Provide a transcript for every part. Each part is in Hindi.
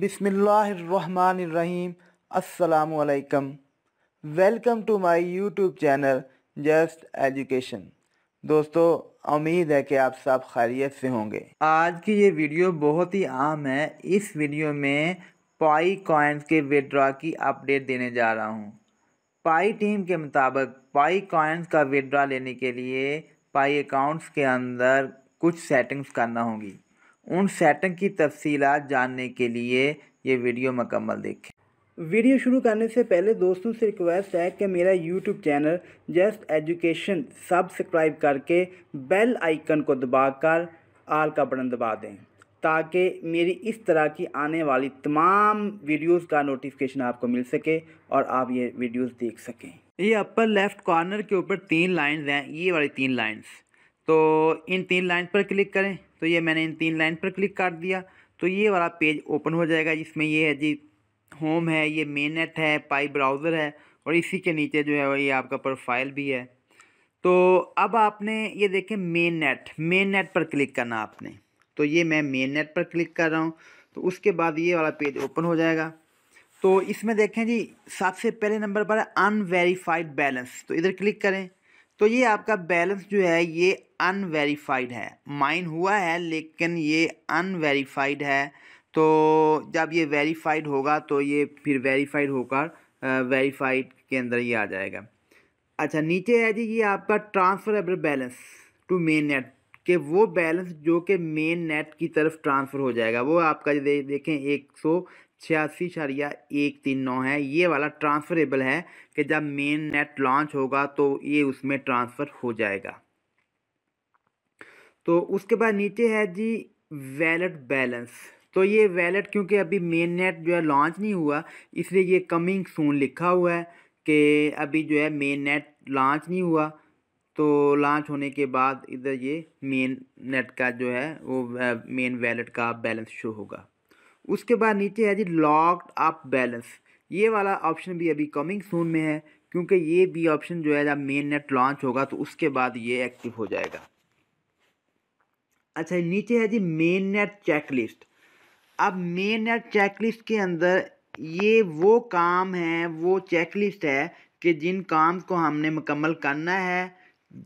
बिसमीम् असलकम welcome to my YouTube channel Just Education दोस्तों उम्मीद है कि आप सब खैरियत से होंगे आज की ये वीडियो बहुत ही आम है इस वीडियो में पाई कॉइन्स के विड्रा की अपडेट देने जा रहा हूँ पाई टीम के मुताबिक पाई कॉइन्स का विड्रा लेने के लिए पाई अकाउंट्स के अंदर कुछ सेटिंग्स करना होगी उन सेटिंग की तफसीलात जानने के लिए ये वीडियो मकम्मल देखें वीडियो शुरू करने से पहले दोस्तों से रिक्वेस्ट है कि मेरा YouTube channel Just Education subscribe करके बेल आइकन को दबाकर आल का बटन दबा दें ताकि मेरी इस तरह की आने वाली तमाम वीडियोस का नोटिफिकेशन आपको मिल सके और आप ये वीडियोस देख सकें ये अपर लेफ़्ट कॉर्नर के ऊपर तीन लाइंस हैं ये वाली तीन लाइंस तो इन तीन लाइन पर क्लिक करें तो ये मैंने इन तीन लाइन पर क्लिक कर दिया तो ये वाला पेज ओपन हो जाएगा जिसमें ये है जी होम है ये मेन नेट है पाई ब्राउज़र है और इसी के नीचे जो है ये आपका प्रोफाइल भी है तो अब आपने ये देखें मेन नेट मेन नेट पर क्लिक करना आपने तो ये मैं मेन नेट पर क्लिक कर रहा हूँ तो उसके बाद ये वाला पेज ओपन हो जाएगा तो इसमें देखें जी सबसे पहले नंबर पर है अनवेरीफाइड बैलेंस तो इधर क्लिक करें तो ये आपका बैलेंस जो है ये अनवेरीफाइड है माइन हुआ है लेकिन ये अनवेरीफाइड है तो जब ये वेरीफाइड होगा तो ये फिर वेरीफाइड होकर वेरीफाइड के अंदर ये आ जाएगा अच्छा नीचे है जी ये आपका transferable balance to main net कि वो बैलेंस जो कि मेन नेट की तरफ ट्रांसफ़र हो जाएगा वो आपका दे, देखें एक सौ छियासी शरिया एक तीन नौ है ये वाला ट्रांसफरेबल है कि जब मेन नेट लॉन्च होगा तो ये उसमें ट्रांसफ़र हो जाएगा तो उसके बाद नीचे है जी वैलेट बैलेंस तो ये वैलेट क्योंकि अभी मेन नेट जो है लॉन्च नहीं हुआ इसलिए ये कमिंग सून लिखा हुआ है कि अभी जो है मेन नेट लॉन्च नहीं हुआ तो लॉन्च होने के बाद इधर ये मेन नेट का जो है वो मेन वैलेट का बैलेंस शो होगा उसके बाद नीचे है जी लॉक्ड अप बैलेंस ये वाला ऑप्शन भी अभी कमिंग सून में है क्योंकि ये भी ऑप्शन जो है जब मेन नेट लॉन्च होगा तो उसके बाद ये एक्टिव हो जाएगा अच्छा नीचे है जी मेन नेट चेक लिस्ट अब मेन नेट चेक लिस्ट के अंदर ये वो काम है वो चेक लिस्ट है कि जिन काम को हमने मुकम्मल करना है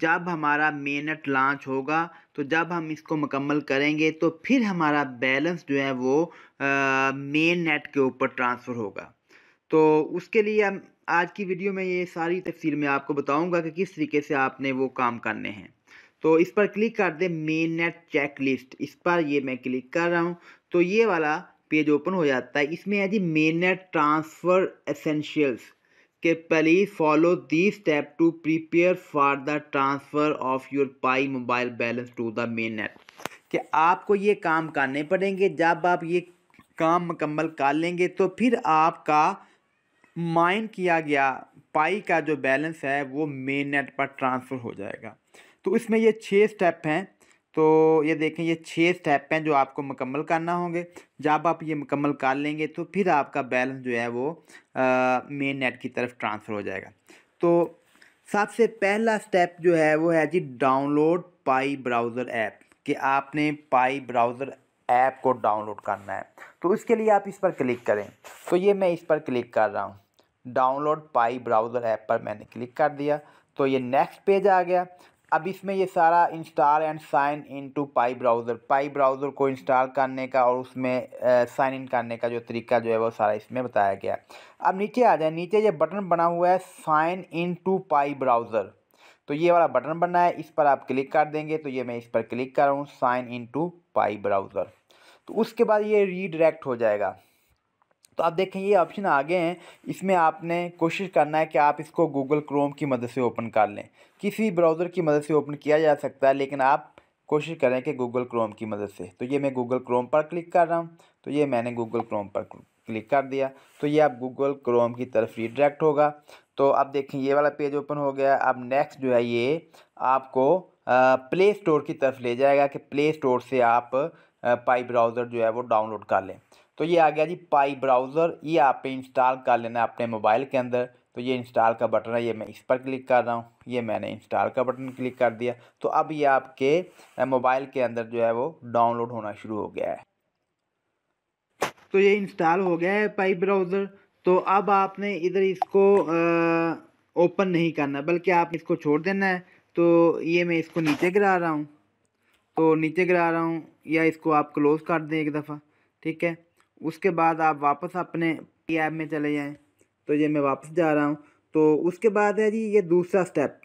जब हमारा मेन नेट लॉन्च होगा तो जब हम इसको मुकम्मल करेंगे तो फिर हमारा बैलेंस जो है वो मेन नेट के ऊपर ट्रांसफ़र होगा तो उसके लिए हम आज की वीडियो में ये सारी तफसील में आपको बताऊंगा कि किस तरीके से आपने वो काम करने हैं तो इस पर क्लिक कर दें मेन नेट चेक लिस्ट इस पर ये मैं क्लिक कर रहा हूँ तो ये वाला पेज ओपन हो जाता है इसमें है जी मेन नेट ट्रांसफ़र एसेंशियल्स कि please follow the step to prepare for the transfer of your Pi mobile balance to the main net कि आपको ये काम करने पड़ेंगे जब आप ये काम मुकम्मल कर लेंगे तो फिर आपका माइंड किया गया पाई का जो बैलेंस है वो मेन नेट पर ट्रांसफ़र हो जाएगा तो इसमें ये छः स्टेप हैं तो ये देखें ये छः स्टेप हैं जो आपको मुकम्मल करना होंगे जब आप ये मुकम्मल कर लेंगे तो फिर आपका बैलेंस जो है वो मेन नेट की तरफ ट्रांसफ़र हो जाएगा तो सबसे पहला स्टेप जो है वो है जी डाउनलोड पाई ब्राउज़र ऐप कि आपने पाई ब्राउज़र ऐप को डाउनलोड करना है तो इसके लिए आप इस पर क्लिक करें तो ये मैं इस पर क्लिक कर रहा हूँ डाउनलोड पाई ब्राउज़र ऐप पर मैंने क्लिक कर दिया तो ये नेक्स्ट पेज आ गया अब इसमें ये सारा install and sign in to Pi browser Pi browser को इंस्टॉल करने का और उसमें साइन इन करने का जो तरीका जो है वो सारा इसमें बताया गया अब नीचे आ जाए नीचे ये बटन बना हुआ है sign in to Pi browser तो ये वाला बटन बना है इस पर आप क्लिक कर देंगे तो ये मैं इस पर क्लिक कर रहा हूँ sign in to Pi browser तो उसके बाद ये रीडायरेक्ट हो जाएगा तो आप देखें ये ऑप्शन आगे हैं इसमें आपने कोशिश करना है कि आप इसको गूगल क्रोम की मदद से ओपन कर लें किसी ब्राउज़र की मदद से ओपन किया जा सकता है लेकिन आप कोशिश करें कि गूगल क्रोम की मदद से तो ये मैं गूगल क्रोम पर क्लिक कर रहा हूँ तो ये मैंने गूगल क्रोम पर क्लिक कर दिया तो ये आप गूगल क्रोम की तरफ रिडायरेक्ट होगा तो अब देखें ये वाला पेज ओपन हो गया अब नेक्स्ट जो है ये आपको प्ले स्टोर की तरफ ले जाएगा कि प्ले स्टोर से आप पाई ब्राउज़र जो है वो डाउनलोड कर लें तो ये आ गया जी पाई ब्राउज़र ये आप पे इंस्टॉल कर लेना है अपने मोबाइल के अंदर तो ये इंस्टॉल का बटन है ये मैं इस पर क्लिक कर रहा हूँ ये मैंने इंस्टॉल का बटन क्लिक कर दिया तो अब ये आपके मोबाइल के अंदर जो है वो डाउनलोड होना शुरू हो गया है तो ये इंस्टॉल हो गया है पाई ब्राउज़र तो अब आपने इधर इसको ओपन नहीं करना बल्कि आप इसको छोड़ देना है तो ये मैं इसको नीचे गिरा रहा हूँ तो नीचे गिरा रहा हूँ या इसको आप क्लोज़ कर दें एक दफ़ा ठीक है उसके बाद आप वापस अपने ऐप में चले जाएँ तो ये मैं वापस जा रहा हूँ तो उसके बाद है जी ये दूसरा स्टेप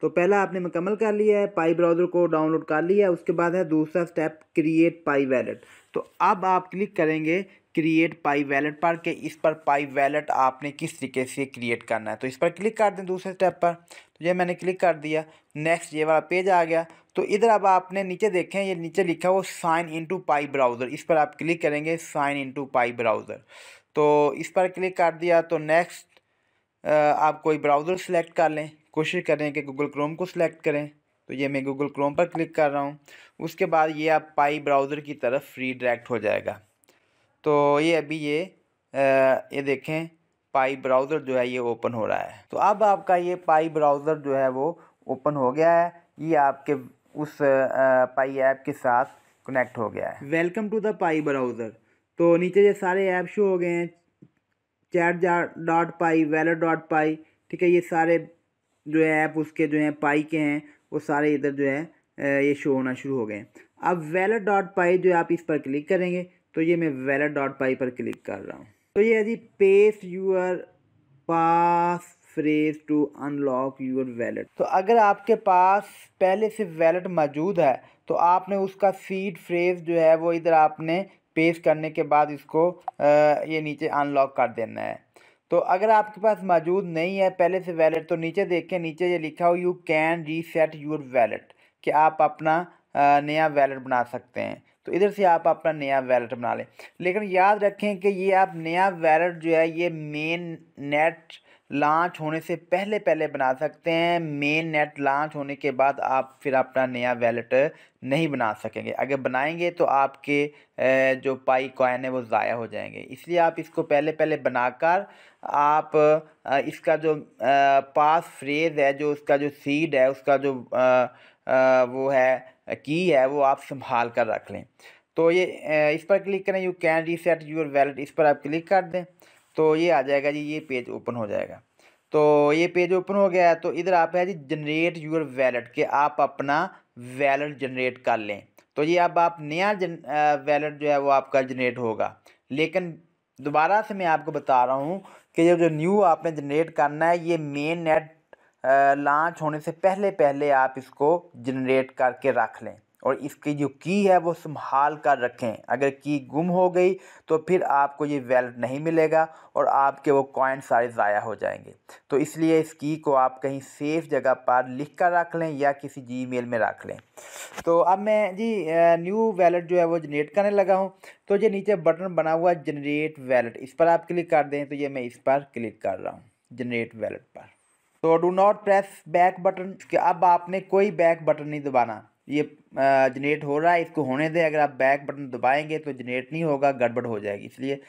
तो पहला आपने मुकम्मल कर लिया है पाई ब्राउज़र को डाउनलोड कर लिया है उसके बाद है दूसरा स्टेप क्रिएट पाई वैलेट तो अब आप क्लिक करेंगे क्रिएट पाई वैलेट पर कि इस पर पाई वैलेट आपने किस तरीके से क्रिएट करना है तो इस पर क्लिक कर दें दूसरे स्टेप पर तो ये मैंने क्लिक कर दिया नेक्स्ट ये वाला पेज आ गया तो इधर अब आपने नीचे देखें ये नीचे लिखा हो साइन इनटू पाई ब्राउज़र इस पर आप क्लिक करेंगे साइन इनटू पाई ब्राउज़र तो इस पर क्लिक कर दिया तो नेक्स्ट आप कोई ब्राउज़र सेलेक्ट कर लें कोशिश करें कि गूगल क्रोम को सिलेक्ट करें तो ये मैं गूगल क्रोम पर क्लिक कर रहा हूँ उसके बाद ये आप पाई ब्राउज़र की तरफ फ्री डायरेक्ट हो जाएगा तो ये अभी ये आ, ये देखें पाई ब्राउज़र जो है ये ओपन हो रहा है तो अब आपका ये पाई ब्राउज़र जो है वो ओपन हो गया है ये आपके उस पाई ऐप के साथ कनेक्ट हो गया है welcome to the Pi browser तो नीचे ये सारे ऐप शो हो गए हैं chat dot Pi wallet dot Pi ठीक है ये सारे जो है ऐप उसके जो हैं पाई के हैं वो सारे इधर जो है ये शो होना शुरू हो गए हैं अब वैलेट डॉट पाई जो आप इस पर क्लिक करेंगे तो ये मैं वैलेट डॉट पाई पर क्लिक कर रहा हूँ तो ये है जी paste your passphrase to unlock your wallet तो अगर आपके पास पहले से वैलेट मौजूद है तो आपने उसका सीड फ्रेज जो है वो इधर आपने पेश करने के बाद इसको ये नीचे अनलॉक कर देना है तो अगर आपके पास मौजूद नहीं है पहले से वैलेट तो नीचे देखें नीचे ये लिखा हो you can reset your wallet कि आप अपना नया वैलेट बना सकते हैं तो इधर से आप अपना नया वैलेट बना लें लेकिन याद रखें कि ये आप नया वैलेट जो है ये मेन नेट लॉन्च होने से पहले पहले बना सकते हैं मेन नेट लॉन्च होने के बाद आप फिर अपना नया वैलेट नहीं बना सकेंगे अगर बनाएंगे तो आपके जो पाई कॉइन है वो ज़ाया हो जाएंगे इसलिए आप इसको पहले पहले बनाकर आप इसका जो पास फ्रेज है जो उसका जो सीड है उसका जो वो है की है वो आप संभाल कर रख लें तो ये इस पर क्लिक करें you can reset your wallet इस पर आप क्लिक कर दें तो ये आ जाएगा जी ये पेज ओपन हो जाएगा तो ये पेज ओपन हो गया है तो इधर आप है जी जनरेट यूर वैलेट के आप अपना वैलेट जनरेट कर लें तो ये अब आप नया जन वैलेट जो है वो आपका जनरेट होगा लेकिन दोबारा से मैं आपको बता रहा हूँ कि ये जो न्यू आपने जनरेट करना है ये मेन नेट लॉन्च होने से पहले पहले आप इसको जनरेट करके रख लें और इसकी जो की है वो संभाल कर रखें अगर की गुम हो गई तो फिर आपको ये वैलेट नहीं मिलेगा और आपके वो कॉइन सारे ज़ाया हो जाएंगे तो इसलिए इस की को आप कहीं सेफ़ जगह पर लिख कर रख लें या किसी जी में रख लें तो अब मैं जी न्यू वैलेट जो है वो जनरेट करने लगा हूँ तो ये नीचे बटन बना हुआ जनरेट वैलेट इस पर आप क्लिक कर दें तो ये मैं इस पर क्लिक कर रहा हूँ जनरेट वैलेट पर तो do not press back button अब आपने कोई बैक बटन नहीं दबाना ये जनरेट हो रहा है इसको होने दें अगर आप बैक बटन दबाएंगे तो जनरेट नहीं होगा गड़बड़ हो जाएगी इसलिए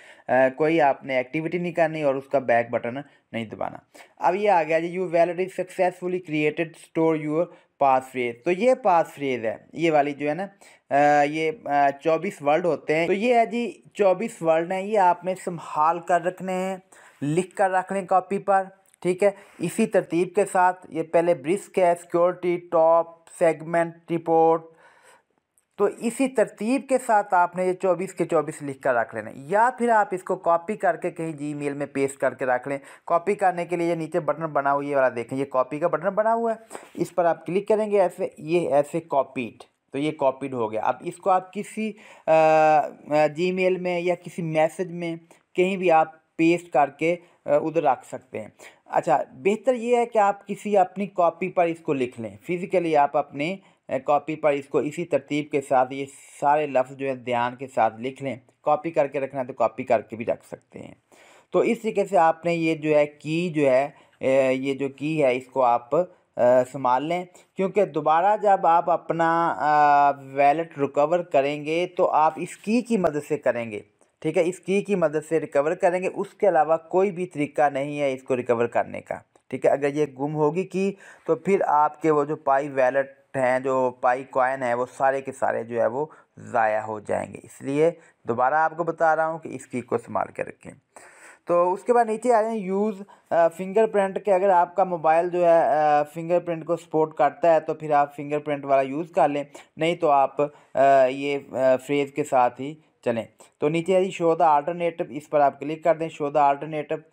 कोई आपने एक्टिविटी नहीं करनी और उसका बैक बटन नहीं दबाना अब ये आ गया जी you valid successfully created store your passphrase तो ये पास फ्रेज है ये वाली जो है ना ये चौबीस वर्ल्ड होते हैं तो ये है जी चौबीस वर्ल्ड हैं ये आपने संभाल कर रखने हैं लिख कर रखने कॉपी पर ठीक है इसी तरतीब के साथ ये पहले ब्रिस्क है सिक्योरिटी टॉप सेगमेंट रिपोर्ट तो इसी तरतीब के साथ आपने ये 24 के 24 लिख कर रख लेना या फिर आप इसको कॉपी करके कहीं मेल में पेस्ट करके रख लें कॉपी करने के लिए ये नीचे बटन बना हुआ ये वाला देखें ये कॉपी का बटन बना हुआ है इस पर आप क्लिक करेंगे ऐसे ये ऐसे कॉपीड तो ये कॉपीड हो गया अब इसको आप किसी मेल में या किसी मैसेज में कहीं भी आप पेस्ट करके उधर रख सकते हैं अच्छा बेहतर ये है कि आप किसी अपनी कॉपी पर इसको लिख लें फिज़िकली आप अपने कॉपी पर इसको इसी तरतीब के साथ ये सारे लफ्ज़ जो है ध्यान के साथ लिख लें कॉपी करके रखना है तो कॉपी करके भी रख सकते हैं तो इस तरीके से आपने ये जो है की जो है ये जो की है इसको आप संभाल लें क्योंकि दोबारा जब आप अपना वैलेट रिकवर करेंगे तो आप इस की की मदद से करेंगे ठीक है इस की की मदद से रिकवर करेंगे उसके अलावा कोई भी तरीका नहीं है इसको रिकवर करने का ठीक है अगर ये गुम होगी की तो फिर आपके वो जो पाई वैलेट हैं जो पाई कॉइन है वो सारे के सारे जो है वो ज़ाया हो जाएंगे इसलिए दोबारा आपको बता रहा हूँ कि इस की को संभाल के रखें तो उसके बाद नीचे आ जाए यूज़ फिंगरप्रिंट के अगर आपका मोबाइल जो है फिंगरप्रिंट को सपोर्ट करता है तो फिर आप फिंगरप्रिंट वाला यूज़ कर लें नहीं तो आप आ, ये फ्रेज़ के साथ ही चलें तो नीचे यदि शो द आल्टरनेटिव इस पर आप क्लिक कर दें शो द आल्टरनेटिव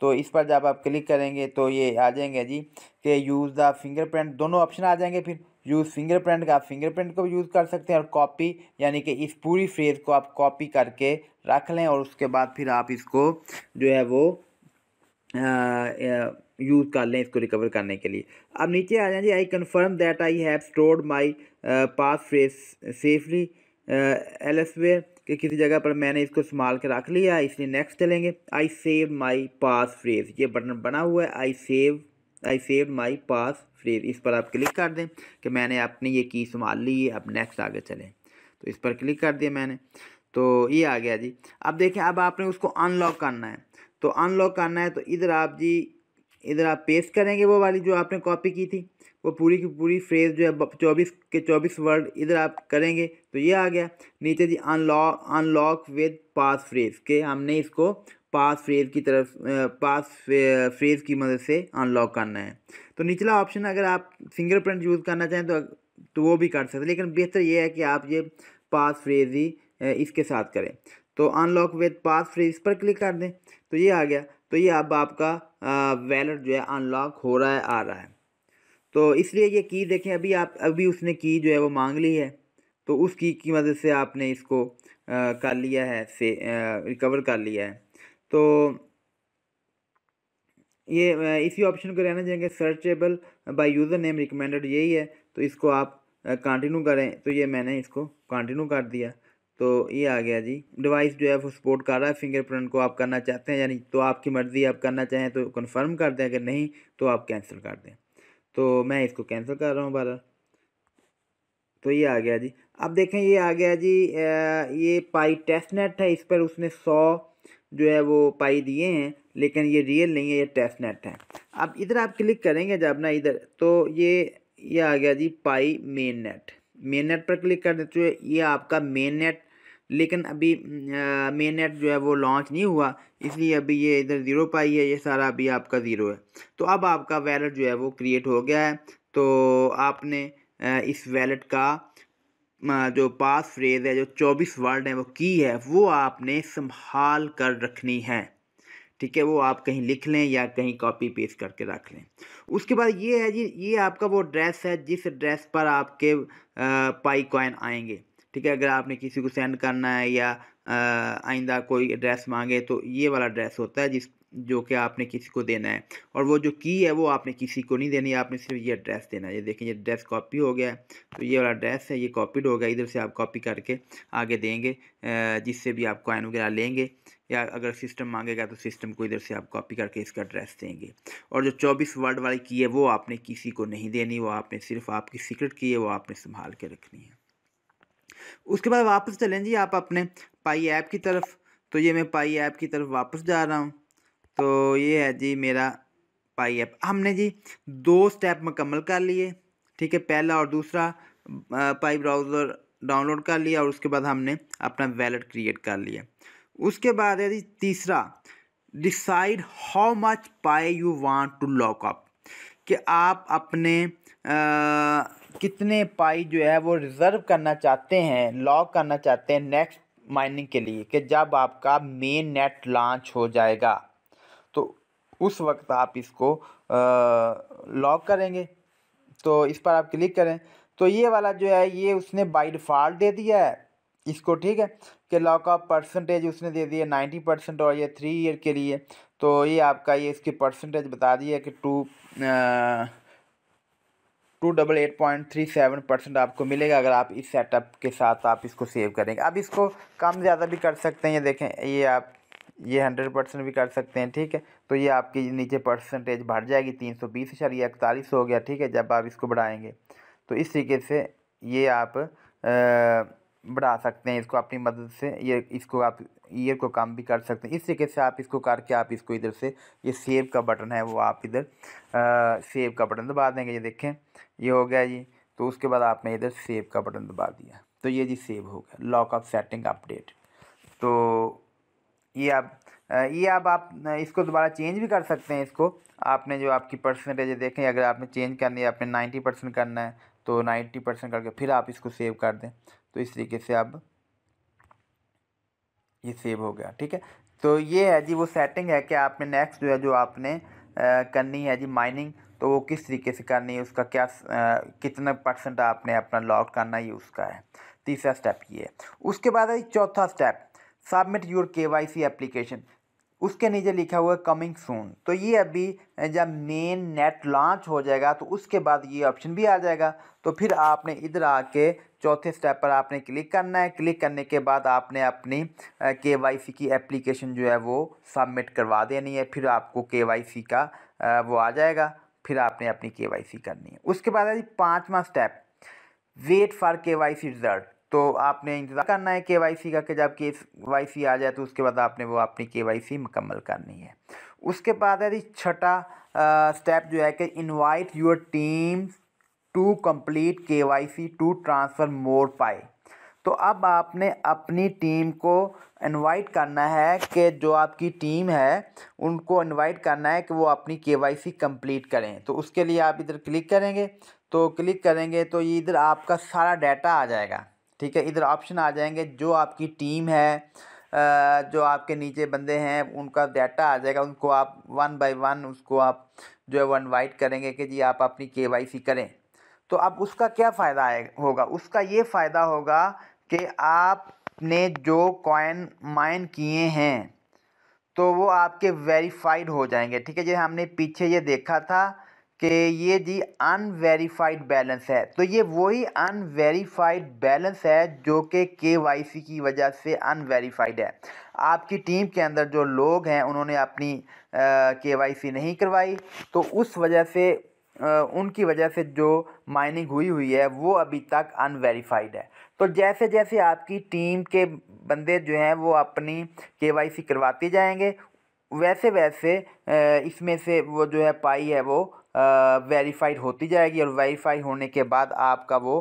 तो इस पर जब आप क्लिक करेंगे तो ये आ जाएंगे जी कि यूज़ द फिंगरप्रिंट दोनों ऑप्शन आ जाएंगे फिर यूज़ फिंगरप्रिंट का आप फिंगरप्रिंट को भी यूज़ कर सकते हैं और कॉपी यानी कि इस पूरी फ्रेज को आप कॉपी करके रख लें और उसके बाद फिर आप इसको जो है वो यूज़ कर लें इसको रिकवर करने के लिए अब नीचे आ जाए जी I confirm that I have stored my passphrase safely elsewhere कि किसी जगह पर मैंने इसको संभाल के रख लिया इसलिए नेक्स्ट चलेंगे I save my passphrase ये बटन बना हुआ है I save I save my passphrase इस पर आप क्लिक कर दें कि मैंने अपनी ये की संभाल ली है अब नेक्स्ट आगे चलें तो इस पर क्लिक कर दिया मैंने तो ये आ गया जी अब देखें अब आपने उसको अनलॉक करना है तो अनलॉक करना है तो इधर आप जी इधर आप पेस्ट करेंगे वो वाली जो आपने कॉपी की थी वो पूरी की पूरी फ्रेज जो है चौबीस के चौबीस वर्ड इधर आप करेंगे तो ये आ गया नीचे जी unlock unlock with passphrase के हमने इसको पास फ्रेज की तरफ पास फ्रेज की मदद से अनलॉक करना है तो निचला ऑप्शन अगर आप फिंगरप्रिंट यूज़ करना चाहें तो तो वो भी कर सकते लेकिन बेहतर ये है कि आप ये पास फ्रेज ही इसके साथ करें तो अनलॉक विद पास फ्रेज पर क्लिक कर दें तो ये आ गया तो ये अब आपका वैलेट जो है अनलॉक हो रहा है आ रहा है तो इसलिए ये की देखें अभी आप अभी उसने की जो है वो मांग ली है तो उस की की मदद से आपने इसको आ, कर लिया है से रिकवर कर लिया है तो ये इसी ऑप्शन को रहना चाहिए searchable by username recommended यही है तो इसको आप कंटिन्यू करें तो ये मैंने इसको कंटिन्यू कर दिया तो ये आ गया जी डिवाइस जो है वो सपोर्ट कर रहा है फिंगरप्रिंट को आप करना चाहते हैं यानी तो आपकी मर्ज़ी आप करना चाहें तो कन्फर्म कर दें अगर नहीं तो आप कैंसिल कर दें तो मैं इसको कैंसिल कर रहा हूँ बारह तो ये आ गया जी अब देखें ये आ गया जी ये पाई टेस्ट नेट है इस पर उसने सौ जो है वो पाई दिए हैं लेकिन ये रियल नहीं है ये टेस्ट नेट है अब इधर आप क्लिक करेंगे जब ना इधर तो ये ये आ गया जी Pi main net main net पर क्लिक कर देते हुए ये आपका मेन नेट लेकिन अभी मेन नेट जो है वो लॉन्च नहीं हुआ इसलिए अभी ये इधर ज़ीरो पर आई है ये सारा अभी आपका ज़ीरो है तो अब आपका वैलेट जो है वो क्रिएट हो गया है तो आपने इस वैलेट का जो पास फ्रेज है जो चौबीस वर्ड है वो की है वो आपने संभाल कर रखनी है ठीक है वो आप कहीं लिख लें या कहीं कॉपी पेस्ट करके रख लें उसके बाद ये है जी ये आपका वो ड्रेस है जिस ड्रेस पर आपके पाई कॉइन आएंगे ठीक है अगर आपने किसी को सेंड करना है या आइंदा कोई एड्रेस मांगे तो ये वाला एड्रेस होता है जिस जो कि आपने किसी को देना है और वो जो की है वो आपने किसी को नहीं देनी है आपने सिर्फ ये एड्रेस देना है ये देखें ये एड्रेस कॉपी हो गया है तो ये वाला एड्रेस है ये कॉपीड हो गया इधर से आप कॉपी करके आगे देंगे जिससे भी आप कॉइन वगैरह लेंगे या अगर सिस्टम मांगेगा तो सिस्टम को इधर से आप कॉपी करके इसका एड्रेस देंगे और जो चौबीस वर्ड वाली की है वो आपने किसी को नहीं देनी वो आपने सिर्फ आपकी सीक्रेट की है वो आपने संभाल के रखनी है उसके बाद वापस चलें जी आप अपने पाई ऐप की तरफ तो ये मैं पाई ऐप की तरफ वापस जा रहा हूँ तो ये है जी मेरा पाई ऐप हमने जी दो स्टेप मुकम्मल कर लिए ठीक है पहला और दूसरा पाई ब्राउज़र डाउनलोड कर लिया और उसके बाद हमने अपना वैलेट क्रिएट कर लिया उसके बाद है जी तीसरा decide how much Pi you want to lock up कि आप अपने आ, कितने पाई जो है वो रिज़र्व करना चाहते हैं लॉक करना चाहते हैं नेक्स्ट माइनिंग के लिए कि जब आपका मेन नेट लॉन्च हो जाएगा तो उस वक्त आप इसको लॉक करेंगे तो इस पर आप क्लिक करें तो ये वाला जो है ये उसने बाई डिफ़ॉल्ट दे दिया है इसको ठीक है कि लॉक ऑफ परसेंटेज उसने दे दिया नाइन्टी परसेंट और ये थ्री ईयर के लिए तो ये आपका ये इसकी परसेंटेज बता दी है कि two uh, two double eight point three seven percent आपको मिलेगा अगर आप इस सेटअप के साथ आप इसको सेव करेंगे आप इसको कम ज़्यादा भी कर सकते हैं ये देखें ये आप ये हंड्रेड परसेंट भी कर सकते हैं ठीक है तो ये आपकी नीचे परसेंटेज बढ़ जाएगी तीन सौ बीस इशारिया इकतालीस हो गया ठीक है जब आप इसको बढ़ाएंगे तो इस तरीके से ये आप आ, बढ़ा सकते हैं इसको अपनी मदद से ये इसको आप ईयर को काम भी कर सकते हैं इस तरीके से आप इसको करके आप इसको इधर से ये सेव का बटन है वो आप इधर सेव का बटन दबा देंगे ये देखें ये हो गया जी तो उसके बाद आपने इधर सेव का बटन दबा दिया तो ये जी सेव हो गया लॉक ऑफ सेटिंग अपडेट तो ये आप ये अब आप, आप इसको दोबारा चेंज भी कर सकते हैं इसको आपने जो आपकी परसेंटेज देखें अगर आपने चेंज करनी है आपने नाइन्टी परसेंट करना है तो नाइन्टी परसेंट करके फिर आप इसको सेव कर दें तो इस तरीके से आप ये सेव हो गया ठीक है तो ये है जी वो सेटिंग है कि आपने नेक्स्ट जो है जो आपने आ, करनी है जी माइनिंग तो वो किस तरीके से करनी है उसका क्या कितना परसेंट आपने अपना लॉक करना ये उसका है तीसरा स्टेप ये है उसके बाद है चौथा step submit your K Y C application उसके नीचे लिखा हुआ है कमिंग सून तो ये अभी जब मेन नेट लॉन्च हो जाएगा तो उसके बाद ये ऑप्शन भी आ जाएगा तो फिर आपने इधर आके चौथे स्टेप पर आपने क्लिक करना है क्लिक करने के बाद आपने अपनी के वाई सी की एप्लीकेशन जो है वो सबमिट करवा देनी है फिर आपको के वाई सी का वो आ जाएगा फिर आपने अपनी के वाई सी करनी है उसके बाद है पाँचवा step wait for K Y C result तो आपने इंतज़ार करना है के वाई सी का कि जब के वाई सी आ जाए तो उसके बाद आपने वो अपनी के वाई सी मुकम्मल करनी है उसके बाद है छठा स्टेप जो है कि invite your teams to complete K Y C to transfer more Pi तो अब आपने अपनी टीम को इनवाइट करना है कि जो आपकी टीम है उनको इनवाइट करना है कि वो अपनी के वाई सी कम्प्लीट करें तो उसके लिए आप इधर क्लिक करेंगे तो क्लिक करेंगे तो ये इधर आपका सारा डाटा आ जाएगा ठीक है इधर ऑप्शन आ जाएंगे जो आपकी टीम है जो आपके नीचे बंदे हैं उनका डाटा आ जाएगा उनको आप वन बाय वन उसको आप जो है वो इन्वाइट करेंगे कि जी आप अपनी के वाई सी करें तो अब उसका क्या फ़ायदा होगा उसका ये फ़ायदा होगा कि आपने जो कॉइन माइन किए हैं तो वो आपके वेरीफाइड हो जाएंगे ठीक है जी हमने पीछे ये देखा था कि ये जी अनवेरीफाइड बैलेंस है तो ये वही अनवेरीफाइड बैलेंस है जो कि के वाई सी की वजह से अनवेरीफाइड है आपकी टीम के अंदर जो लोग हैं उन्होंने अपनी के वाई सी नहीं करवाई तो उस वजह से उनकी वजह से जो माइनिंग हुई हुई है वो अभी तक अनवेरीफाइड है तो जैसे जैसे आपकी टीम के बंदे जो हैं वो अपनी सी करवाते जाएंगे वैसे वैसे इसमें से वो जो है पाई है वो वेरीफाइड होती जाएगी और वेरीफाई होने के बाद आपका वो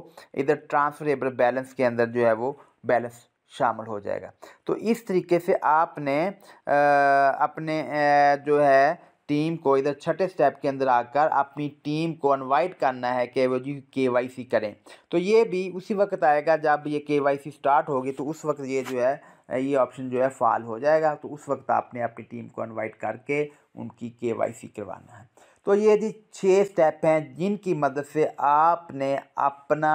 इधर ट्रांसफरेबल बैलेंस के अंदर जो है वो बैलेंस शामिल हो जाएगा तो इस तरीके से आपने आ, अपने आ, जो है टीम को इधर छठे स्टेप के अंदर आकर अपनी टीम को इनवाइट करना है कि वो जी के वाई सी करें तो ये भी उसी वक्त आएगा जब ये के वाई सी स्टार्ट होगी तो उस वक्त ये जो है ये ऑप्शन जो है फ़ाल हो जाएगा तो उस वक्त आपने अपनी टीम को इनवाइट करके उनकी के वाई सी करवाना है तो ये जी छः स्टेप हैं जिनकी मदद से आपने अपना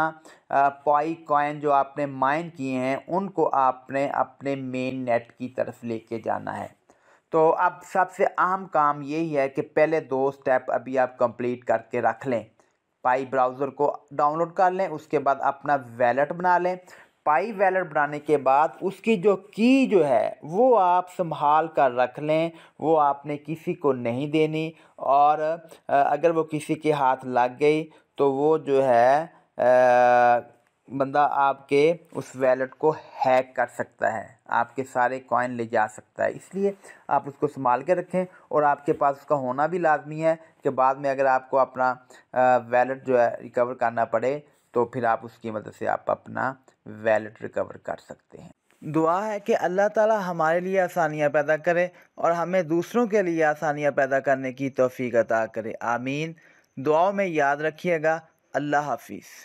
पॉई कॉइन जो आपने माइन किए हैं उनको आपने अपने मेन नेट की तरफ लेके जाना है तो अब सबसे अहम काम यही है कि पहले दो स्टेप अभी आप कंप्लीट करके रख लें पाई ब्राउज़र को डाउनलोड कर लें उसके बाद अपना वैलेट बना लें पाई वैलेट बनाने के बाद उसकी जो की जो है वो आप संभाल कर रख लें वो आपने किसी को नहीं देनी और अगर वो किसी के हाथ लग गई तो वो जो है आ, बंदा आपके उस वैलेट को हैक कर सकता है आपके सारे कॉइन ले जा सकता है इसलिए आप उसको संभाल के रखें और आपके पास उसका होना भी लाजमी है कि बाद में अगर आपको अपना वैलेट जो है रिकवर करना पड़े तो फिर आप उसकी मदद से आप अपना वैलेट रिकवर कर सकते हैं दुआ है कि अल्लाह ताला हमारे लिए आसानियाँ पैदा करे और हमें दूसरों के लिए आसानियाँ पैदा करने की तोफ़ी अता करे आमीन दुआओं में याद रखिएगा अल्लाह हाफिज़